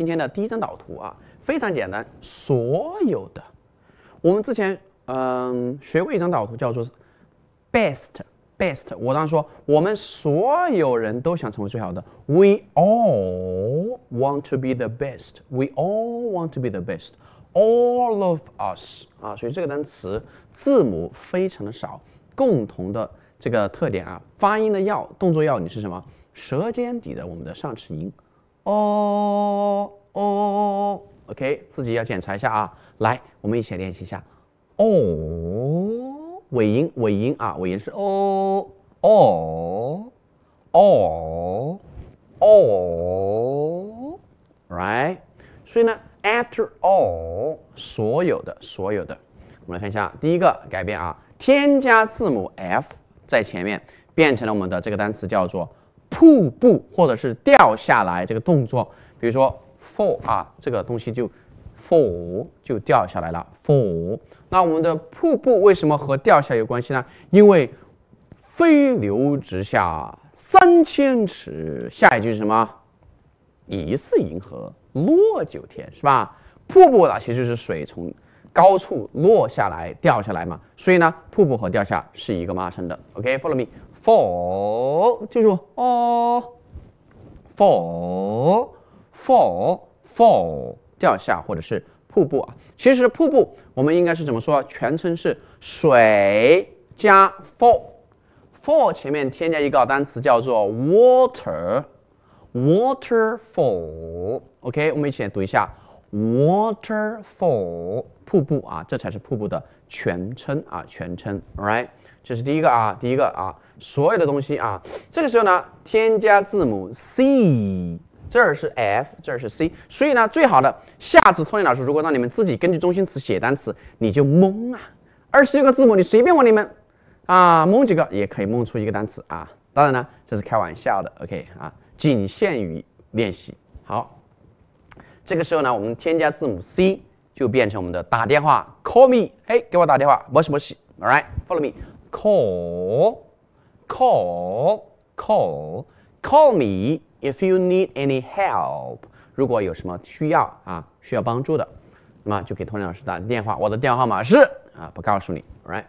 今天的第一张导图啊，非常简单。所有的，我们之前嗯学过一张导图叫做 best best。我当时说，我们所有人都想成为最好的。We all want to be the best. We all want to be the best. All of us 啊，所以这个单词字母非常的少。共同的这个特点啊，发音的要动作要领是什么？舌尖抵的我们的上齿龈。哦哦，OK，自己要检查一下啊。来，我们一起练习一下。哦，尾音尾音啊，尾音是哦哦哦哦，Right。所以呢，after all，所有的所有的，我们来看一下第一个改变啊，添加字母 f 在前面，变成了我们的这个单词叫做。瀑布或者是掉下来这个动作，比如说 fall 啊，这个东西就 fall 就掉下来了。fall 那我们的瀑布为什么和掉下有关系呢？因为飞流直下三千尺，下一句是什么？疑似银河落九天，是吧？瀑布呢，其实就是水从高处落下来，掉下来嘛。所以呢，瀑布和掉下是一个妈生的。OK，follow me。Fall，记住哦。Fall，fall，fall，掉下或者是瀑布啊。其实瀑布我们应该是怎么说？全称是水加 fall，fall 前面添加一个单词叫做 water，waterfall。OK，我们一起来读一下 waterfall，瀑布啊，这才是瀑布的全称啊，全称。Right，这是第一个啊，第一个啊。所有的东西啊，这个时候呢，添加字母 c，这儿是 f，这儿是 c，所以呢，最好的下次托尼老师如果让你们自己根据中心词写单词，你就蒙啊，二十六个字母你随便往里面啊蒙几个也可以蒙出一个单词啊。当然呢，这是开玩笑的，OK 啊，仅限于练习。好，这个时候呢，我们添加字母 c 就变成我们的打电话 call me，嘿，给我打电话，么西么西，All right，follow me，call。Call call call me if you need any help。如果有什么需要啊，需要帮助的，那么就给托尼老师打个电话。我的电话号码是啊，不告诉你，right？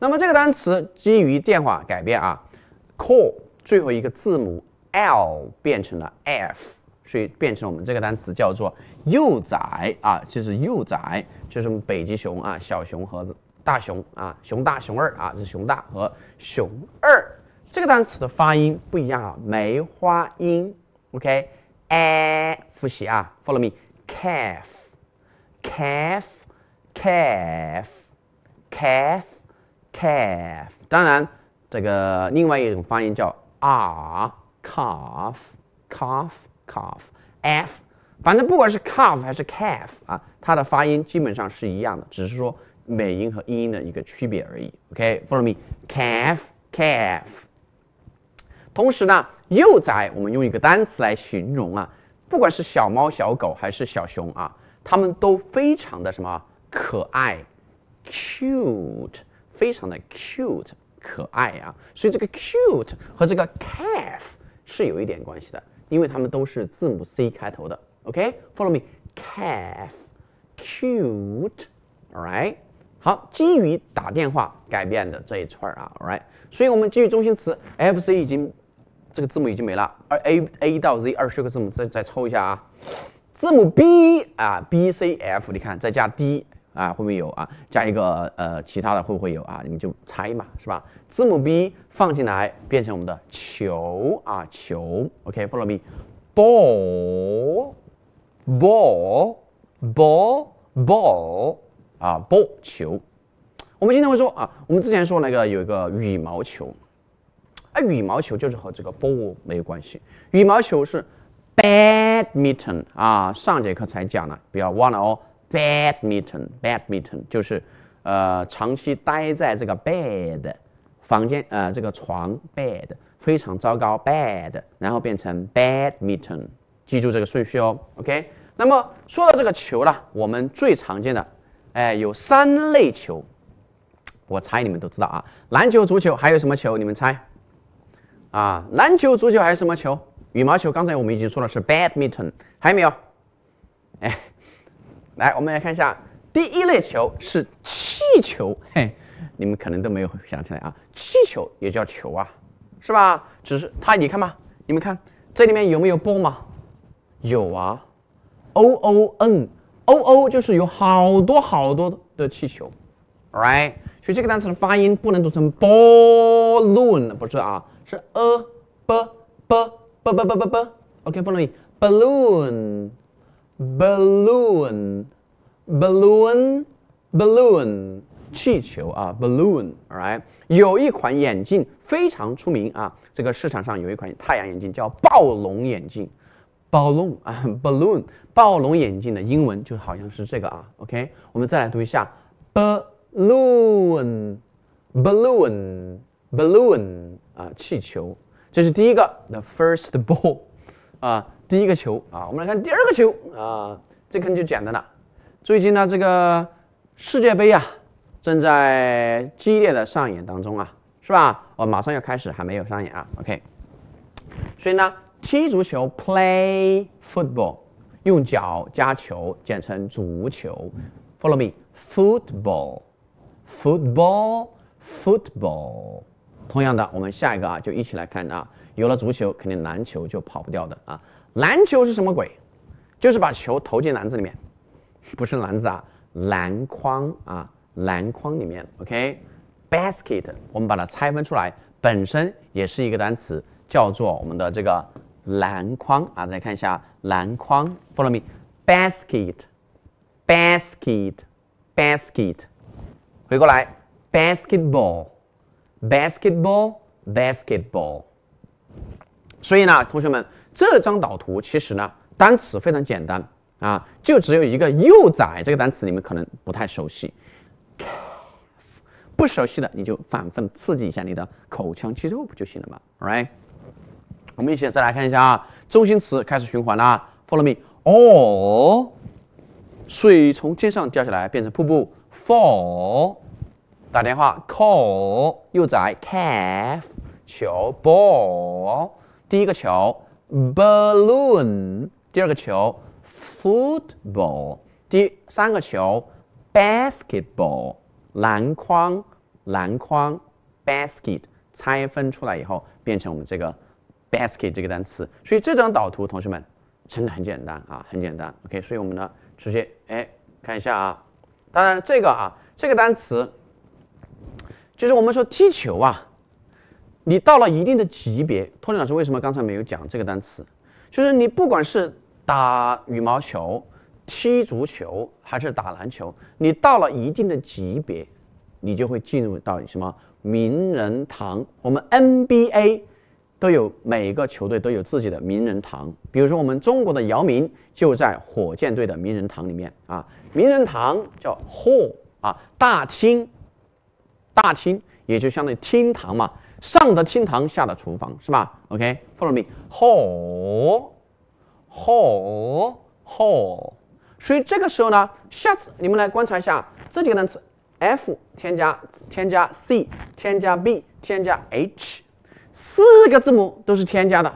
那么这个单词基于电话改变啊，call 最后一个字母 l 变成了 f，所以变成我们这个单词叫做幼崽啊，就是幼崽，就是北极熊啊，小熊和大熊啊，熊大熊二啊，是熊大和熊二。这个单词的发音不一样啊，梅花音，OK，哎，复习啊，follow me，calf，calf，calf，calf，calf。当然，这个另外一种发音叫 r，calf，calf，calf，f。反正不管是 calf 还是 calf 啊，它的发音基本上是一样的，只是说美音和英音的一个区别而已。OK，follow me，calf，calf。同时呢，幼崽我们用一个单词来形容啊，不管是小猫、小狗还是小熊啊，它们都非常的什么可爱，cute，非常的 cute，可爱啊。所以这个 cute 和这个 calf 是有一点关系的，因为它们都是字母 c 开头的。OK，follow me，calf，cute，right？好，基于打电话改变的这一串儿啊，right？所以，我们基于中心词 f c 已经。这个字母已经没了，二 a a 到 z 二十个字母再再抽一下啊，字母 b 啊 b c f，你看再加 d 啊会不会有啊？加一个呃其他的会不会有啊？你们就猜嘛是吧？字母 b 放进来变成我们的球啊球，ok follow me，ball ball ball ball 啊 ball 球，我们经常会说啊，我们之前说那个有一个羽毛球。那羽毛球就是和这个 ball 没有关系。羽毛球是 badminton 啊，上节课才讲了，不要忘了哦。badminton badminton 就是，呃，长期待在这个 bed 房间，呃，这个床 bed 非常糟糕 bad，然后变成 badminton，记住这个顺序哦。OK，那么说到这个球啦，我们最常见的，哎，有三类球，我猜你们都知道啊，篮球、足球，还有什么球？你们猜？啊，篮球、足球还是什么球？羽毛球。刚才我们已经说了是 badminton，还有没有？哎，来，我们来看一下，第一类球是气球。嘿，你们可能都没有想起来啊，气球也叫球啊，是吧？只是它，你看嘛，你们看这里面有没有 ball 吗？有啊，o o n o o 就是有好多好多的气球，right？所以这个单词的发音不能读成 balloon，不是啊？是 a b b b b b b b，OK，不容易。b a l l o o n b a l l o o n b a l l o o n b a l l o o n 气球啊，balloon，right？有一款眼镜非常出名啊，这个市场上有一款太阳眼镜叫暴龙眼镜，balloon 啊，balloon，暴龙眼镜的英文就好像是这个啊，OK，我们再来读一下，balloon，balloon，balloon。啊，气球，这是第一个，the first ball，啊，第一个球啊。我们来看第二个球啊，这肯定就简单了。最近呢，这个世界杯啊，正在激烈的上演当中啊，是吧？哦，马上要开始，还没有上演啊。OK，所以呢，踢足球，play football，用脚加球，简称足球。Follow me，football，football，football。同样的，我们下一个啊，就一起来看啊。有了足球，肯定篮球就跑不掉的啊。篮球是什么鬼？就是把球投进篮子里面，不是篮子啊，篮筐啊，篮筐里面。OK，basket，我们把它拆分出来，本身也是一个单词，叫做我们的这个篮筐啊。大家看一下，篮筐，follow me，basket，basket，basket，回过来，basketball。Basketball, basketball。所以呢，同学们，这张导图其实呢，单词非常简单啊，就只有一个“幼崽”这个单词，你们可能不太熟悉。不熟悉的，你就反复刺激一下你的口腔肌肉，不就行了吗？Right？a l 我们一起再来看一下啊，中心词开始循环啦。f o l l o w me。All，水从天上掉下来变成瀑布，Fall。打电话，call 幼崽，calf 球，ball 第一个球，balloon 第二个球，football 第三个球，basketball 篮筐，篮筐 basket 拆分出来以后变成我们这个 basket 这个单词，所以这张导图同学们真的很简单啊，很简单，OK，所以我们呢直接哎看一下啊，当然这个啊这个单词。就是我们说踢球啊，你到了一定的级别，托尼老师为什么刚才没有讲这个单词？就是你不管是打羽毛球、踢足球还是打篮球，你到了一定的级别，你就会进入到什么名人堂？我们 NBA 都有每个球队都有自己的名人堂，比如说我们中国的姚明就在火箭队的名人堂里面啊。名人堂叫 Hall 啊大厅。大厅也就相当于厅堂嘛，上的厅堂，下的厨房，是吧？OK，follow me，hall，hall，hall。所以这个时候呢，下次你们来观察一下这几个单词，f 添加、添加 c、添加 b、添加 h，四个字母都是添加的，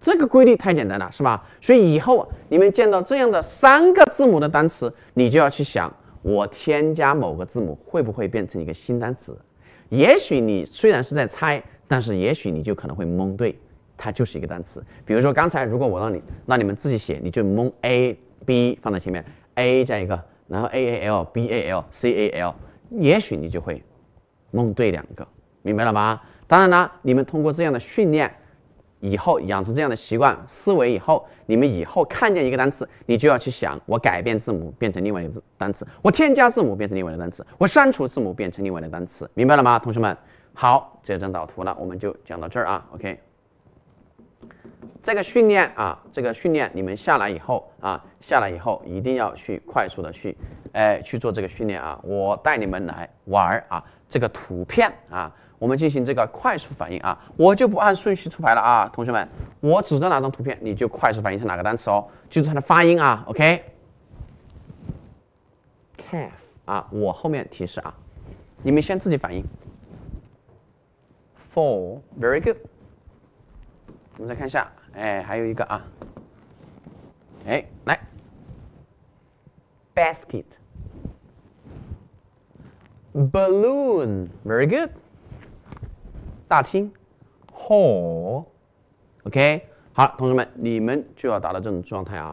这个规律太简单了，是吧？所以以后你们见到这样的三个字母的单词，你就要去想，我添加某个字母会不会变成一个新单词？也许你虽然是在猜，但是也许你就可能会蒙对，它就是一个单词。比如说刚才如果我让你让你们自己写，你就蒙 a b 放在前面，a 加一个，然后 a a l b a l c a l，也许你就会蒙对两个，明白了吗？当然了，你们通过这样的训练。以后养成这样的习惯思维，以后你们以后看见一个单词，你就要去想：我改变字母变成另外一个字单词，我添加字母变成另外一个单词，我删除字母变成另外一个单词，明白了吗，同学们？好，这张导图呢，我们就讲到这儿啊。OK，这个训练啊，这个训练你们下来以后啊，下来以后一定要去快速的去，哎，去做这个训练啊。我带你们来玩儿啊。这个图片啊，我们进行这个快速反应啊，我就不按顺序出牌了啊，同学们，我指着哪张图片，你就快速反应是哪个单词哦，记住它的发音啊，OK。Calf 啊，我后面提示啊，你们先自己反应。f o r v e r y good。我们再看一下，哎，还有一个啊，哎，来，Basket。Balloon, very good. 大厅 hall, OK. 好同学们，你们就要达到这种状态啊。